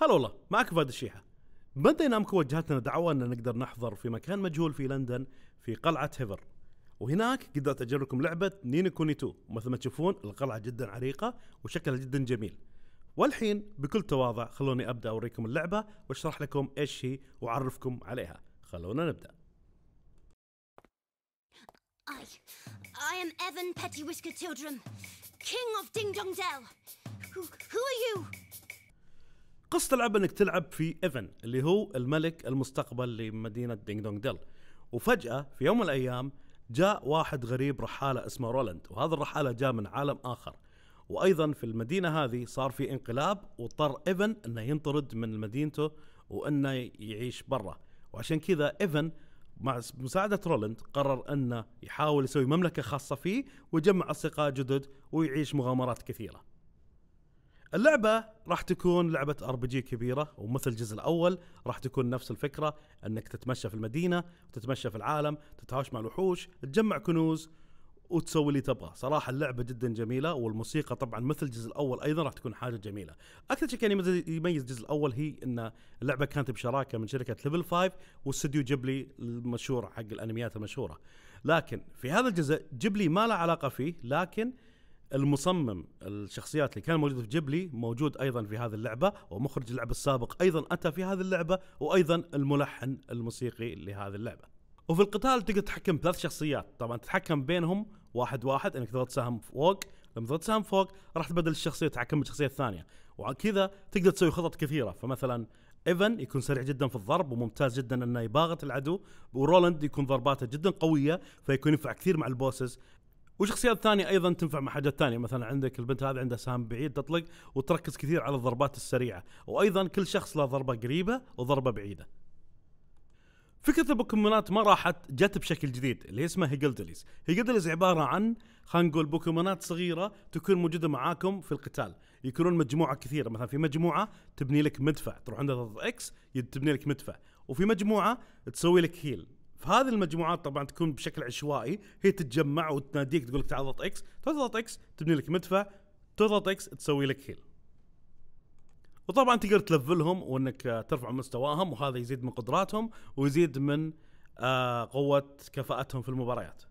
هلا والله معك فهد الشيحة من نامكو وجهتنا دعوة أن نقدر نحضر في مكان مجهول في لندن في قلعة هيفر وهناك قدرت أجرب لكم لعبة نينو كوني 2 مثل ما تشوفون القلعة جدا عريقة وشكلها جدا جميل والحين بكل تواضع خلوني أبدأ أوريكم اللعبة وأشرح لكم إيش هي وأعرفكم عليها خلونا نبدأ I, I am Evan Petty Whisker Children, King of Ding Dong Dell. Who, who are you? قصة اللعبة انك تلعب في ايفن اللي هو الملك المستقبل لمدينة دينغ دونغ ديل وفجأة في يوم من الايام جاء واحد غريب رحالة اسمه رولاند وهذا الرحالة جاء من عالم اخر وايضا في المدينة هذه صار في انقلاب واضطر ايفن انه ينطرد من مدينته وانه يعيش برا وعشان كذا ايفن مع مساعدة رولاند قرر انه يحاول يسوي مملكة خاصة فيه ويجمع اصدقاء جدد ويعيش مغامرات كثيرة اللعبة راح تكون لعبة ار بي جي كبيرة ومثل الجزء الأول راح تكون نفس الفكرة أنك تتمشى في المدينة تتمشى في العالم تتهاوش مع الوحوش تجمع كنوز وتسوي اللي تبغاه صراحة اللعبة جدا جميلة والموسيقى طبعا مثل الجزء الأول أيضا راح تكون حاجة جميلة أكثر شيء كان يميز الجزء الأول هي أن اللعبة كانت بشراكة من شركة ليفل 5 واستديو جيبلي المشهور حق الأنميات المشهورة لكن في هذا الجزء جيبلي ما له علاقة فيه لكن المصمم الشخصيات اللي كان موجود في جيبلي موجود ايضا في هذه اللعبه ومخرج اللعبه السابق ايضا اتى في هذه اللعبه وايضا الملحن الموسيقي لهذه اللعبه. وفي القتال تقدر تتحكم بثلاث شخصيات طبعا تتحكم بينهم واحد واحد انك تضغط سهم فوق لما تضغط سهم فوق راح تبدل الشخصيه تتحكم بالشخصيه الثانيه وكذا تقدر تسوي خطط كثيره فمثلا ايفن يكون سريع جدا في الضرب وممتاز جدا انه يباغت العدو ورولاند يكون ضرباته جدا قويه فيكون ينفع كثير مع البوسز وشخصيات ثانيه ايضا تنفع مع حاجات ثانيه مثلا عندك البنت هذه عندها سهم بعيد تطلق وتركز كثير على الضربات السريعه وايضا كل شخص له ضربه قريبه وضربه بعيده فكرة البوكيمونات ما راحت جت بشكل جديد اللي اسمه هيجلدليز هيجلدليز عبارة عن خلينا نقول بوكيمونات صغيرة تكون موجودة معاكم في القتال يكونون مجموعة كثيرة مثلا في مجموعة تبني لك مدفع تروح عندها تضغط اكس تبني لك مدفع وفي مجموعة تسوي لك هيل فهذه المجموعات طبعا تكون بشكل عشوائي هي تتجمع وتناديك تقول لك تعال اضغط اكس تضغط اكس تبني لك مدفع تضغط اكس تسوي لك هيل وطبعا تقدر تلفلهم وانك ترفع مستواهم وهذا يزيد من قدراتهم ويزيد من آه، قوه كفاءتهم في المباريات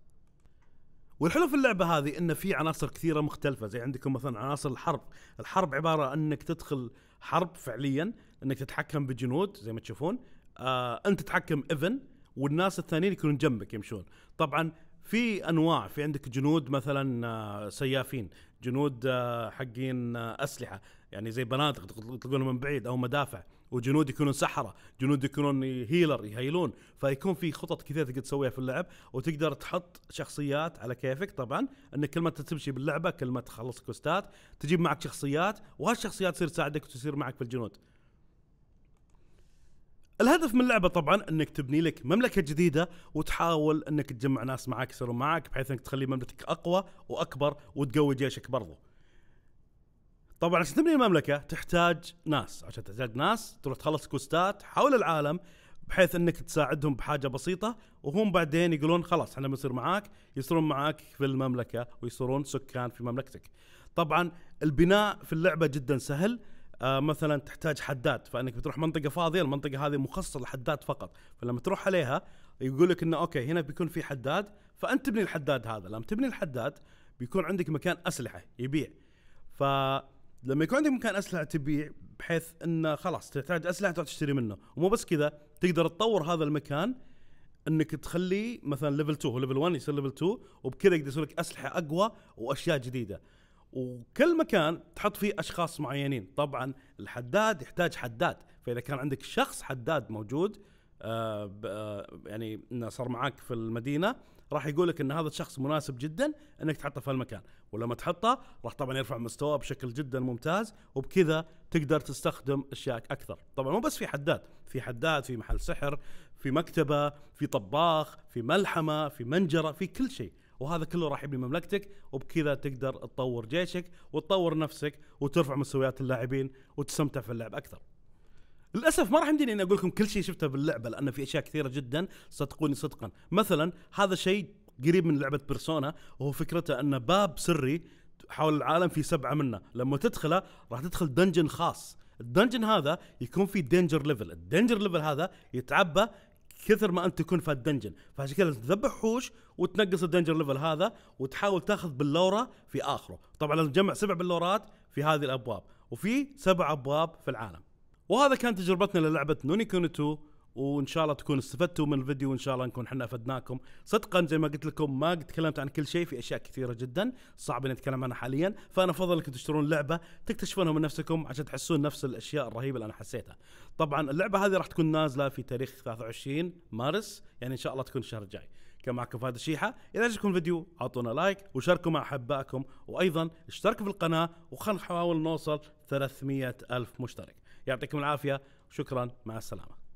والحلو في اللعبه هذه ان في عناصر كثيره مختلفه زي عندكم مثلا عناصر الحرب الحرب عباره انك تدخل حرب فعليا انك تتحكم بجنود زي ما تشوفون آه، انت تتحكم ايفن والناس الثانيين يكونون جنبك يمشون طبعا في انواع في عندك جنود مثلا آه، سيافين جنود آه، حقين آه، اسلحه يعني زي بنادق تطلقونه من بعيد او مدافع وجنود يكونون سحره جنود يكونون هيلر يهيلون فيكون في خطط كثيره تقدر تسويها في اللعب وتقدر تحط شخصيات على كيفك طبعا انك كل ما تمشي باللعبه كل ما تخلص كوستات تجيب معك شخصيات وهالشخصيات تصير تساعدك وتصير معك في الجنود الهدف من اللعبه طبعا انك تبني لك مملكه جديده وتحاول انك تجمع ناس معاك يصيرون معاك بحيث انك تخلي مملكتك اقوى واكبر وتقوي جيشك برضو. طبعا عشان تبني المملكه تحتاج ناس، عشان تحتاج ناس تروح تخلص كوستات حول العالم بحيث انك تساعدهم بحاجه بسيطه وهم بعدين يقولون خلاص احنا بنصير معاك يصيرون معاك في المملكه ويصيرون سكان في مملكتك. طبعا البناء في اللعبه جدا سهل آه مثلا تحتاج حداد فانك بتروح منطقه فاضيه المنطقه هذه مخصصه للحداد فقط فلما تروح عليها يقول لك انه اوكي هنا بيكون في حداد فانت تبني الحداد هذا لما تبني الحداد بيكون عندك مكان اسلحه يبيع فلما يكون عندك مكان اسلحه تبيع بحيث انه خلاص تحتاج اسلحه تروح تشتري منه ومو بس كذا تقدر تطور هذا المكان انك تخليه مثلا ليفل 2 هو ليفل 1 يصير ليفل 2 وبكذا يقدر يسوي لك اسلحه اقوى واشياء جديده وكل مكان تحط فيه اشخاص معينين طبعا الحداد يحتاج حداد فاذا كان عندك شخص حداد موجود آه آه يعني انه صار معاك في المدينه راح يقول لك ان هذا الشخص مناسب جدا انك تحطه في المكان ولما تحطه راح طبعا يرفع مستواه بشكل جدا ممتاز وبكذا تقدر تستخدم اشياء اكثر طبعا مو بس في حداد في حداد في محل سحر في مكتبه في طباخ في ملحمه في منجره في كل شيء وهذا كله راح يبني مملكتك وبكذا تقدر تطور جيشك وتطور نفسك وترفع مستويات اللاعبين وتستمتع في اللعب اكثر للاسف ما راح يمديني اني اقول لكم كل شيء شفته باللعبه لان في اشياء كثيره جدا صدقوني صدقا مثلا هذا شيء قريب من لعبه بيرسونا وهو فكرته ان باب سري حول العالم في سبعه منه لما تدخله راح تدخل دنجن خاص الدنجن هذا يكون في دينجر ليفل الدينجر ليفل هذا يتعبى كثر ما انت تكون في الدنجن فعشان كذا لازم تذبح حوش وتنقص الدنجن ليفل هذا وتحاول تاخذ باللوره في اخره طبعا لازم تجمع سبع بلورات في هذه الابواب وفي سبع ابواب في العالم وهذا كان تجربتنا للعبه نوني كونو 2 وان شاء الله تكون استفدتوا من الفيديو وان شاء الله نكون احنا افدناكم صدقا زي ما قلت لكم ما تكلمت عن كل شيء في اشياء كثيره جدا صعب ان اتكلم عنها حاليا فانا افضل انكم تشترون لعبه تكتشفونها من نفسكم عشان تحسون نفس الاشياء الرهيبه اللي انا حسيتها طبعا اللعبه هذه راح تكون نازله في تاريخ 23 مارس يعني ان شاء الله تكون الشهر الجاي كان معكم فهد الشيحة إذا عجبكم الفيديو أعطونا لايك وشاركوا مع أحبائكم وأيضا اشتركوا في القناة وخلنا نحاول نوصل 300 ألف مشترك يعطيكم العافية وشكرا مع السلامة